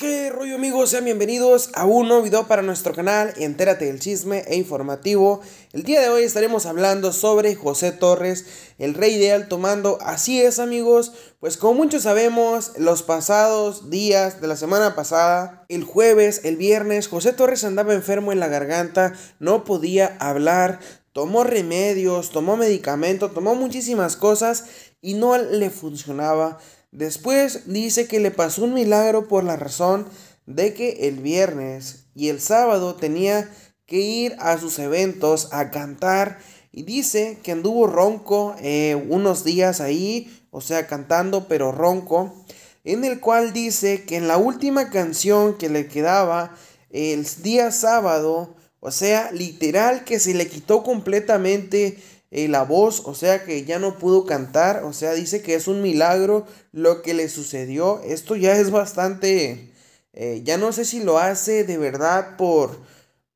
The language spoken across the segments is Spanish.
¿Qué rollo amigos? Sean bienvenidos a un nuevo video para nuestro canal Entérate del chisme e informativo. El día de hoy estaremos hablando sobre José Torres, el rey ideal tomando. Así es amigos, pues como muchos sabemos, los pasados días de la semana pasada, el jueves, el viernes, José Torres andaba enfermo en la garganta, no podía hablar, tomó remedios, tomó medicamento, tomó muchísimas cosas y no le funcionaba. Después dice que le pasó un milagro por la razón de que el viernes y el sábado tenía que ir a sus eventos a cantar y dice que anduvo ronco eh, unos días ahí, o sea, cantando pero ronco, en el cual dice que en la última canción que le quedaba el día sábado, o sea, literal que se le quitó completamente eh, la voz, o sea que ya no pudo cantar, o sea, dice que es un milagro lo que le sucedió. Esto ya es bastante, eh, ya no sé si lo hace de verdad por,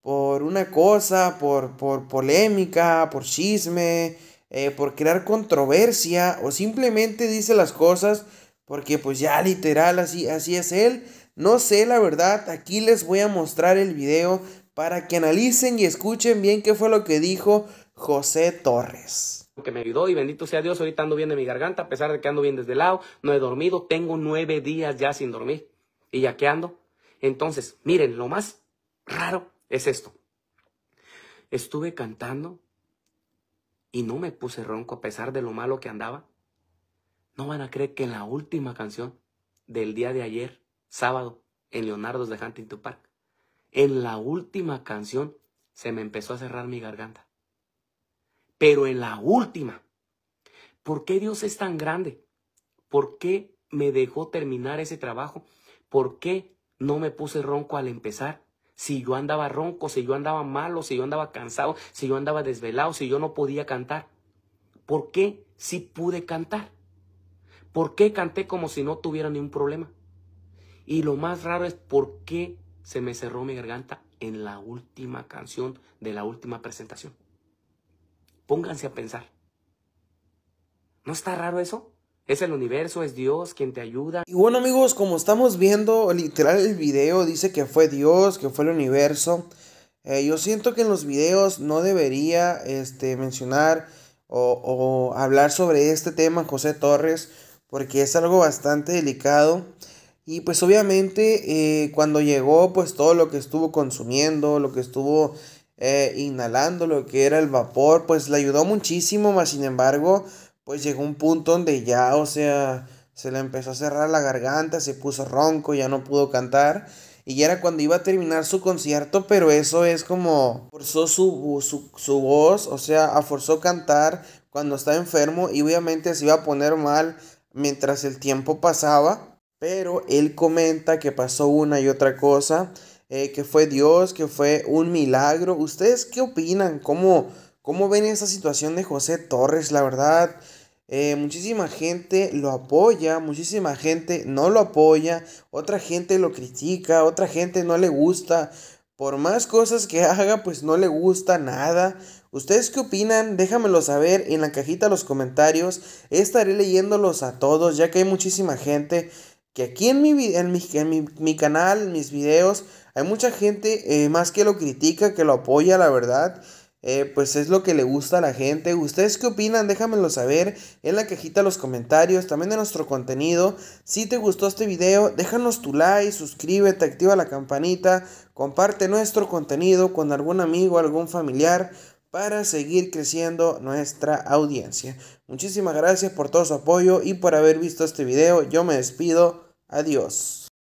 por una cosa, por, por polémica, por chisme, eh, por crear controversia, o simplemente dice las cosas porque pues ya literal así, así es él. No sé la verdad, aquí les voy a mostrar el video para que analicen y escuchen bien qué fue lo que dijo José Torres. Que me ayudó y bendito sea Dios, ahorita ando bien de mi garganta, a pesar de que ando bien desde el lado, no he dormido, tengo nueve días ya sin dormir. ¿Y ya que ando? Entonces, miren, lo más raro es esto. Estuve cantando y no me puse ronco a pesar de lo malo que andaba. No van a creer que en la última canción del día de ayer, sábado, en Leonardo's de Huntington Park, en la última canción se me empezó a cerrar mi garganta. Pero en la última, ¿por qué Dios es tan grande? ¿Por qué me dejó terminar ese trabajo? ¿Por qué no me puse ronco al empezar? Si yo andaba ronco, si yo andaba malo, si yo andaba cansado, si yo andaba desvelado, si yo no podía cantar. ¿Por qué si sí pude cantar? ¿Por qué canté como si no tuviera ningún problema? Y lo más raro es por qué se me cerró mi garganta en la última canción de la última presentación. Pónganse a pensar. ¿No está raro eso? Es el universo, es Dios quien te ayuda. Y bueno amigos, como estamos viendo, literal el video dice que fue Dios, que fue el universo. Eh, yo siento que en los videos no debería este, mencionar o, hablar sobre este tema José Torres, porque es algo bastante delicado. Y pues obviamente eh, cuando llegó, pues todo lo que estuvo consumiendo, lo que estuvo eh, inhalando lo que era el vapor, pues le ayudó muchísimo, más sin embargo, pues llegó un punto donde ya, o sea, se le empezó a cerrar la garganta, se puso ronco, ya no pudo cantar. Y ya era cuando iba a terminar su concierto, pero eso es como forzó su, su, su voz, o sea, forzó cantar cuando estaba enfermo y obviamente se iba a poner mal mientras el tiempo pasaba. Pero él comenta que pasó una y otra cosa eh, que fue Dios, que fue un milagro. ¿Ustedes qué opinan? ¿Cómo, cómo ven esta situación de José Torres? La verdad, eh, muchísima gente lo apoya, muchísima gente no lo apoya, otra gente lo critica, otra gente no le gusta. Por más cosas que haga, pues no le gusta nada. ¿Ustedes qué opinan? Déjamelo saber en la cajita de los comentarios. Estaré leyéndolos a todos, ya que hay muchísima gente que aquí en mi, en en mi, mi canal, mis videos, hay mucha gente eh, más que lo critica, que lo apoya, la verdad. Eh, pues es lo que le gusta a la gente. ¿Ustedes qué opinan? Déjamelo saber en la cajita de los comentarios, también de nuestro contenido. Si te gustó este video, déjanos tu like, suscríbete, activa la campanita, comparte nuestro contenido con algún amigo, algún familiar para seguir creciendo nuestra audiencia. Muchísimas gracias por todo su apoyo y por haber visto este video. Yo me despido. Adiós.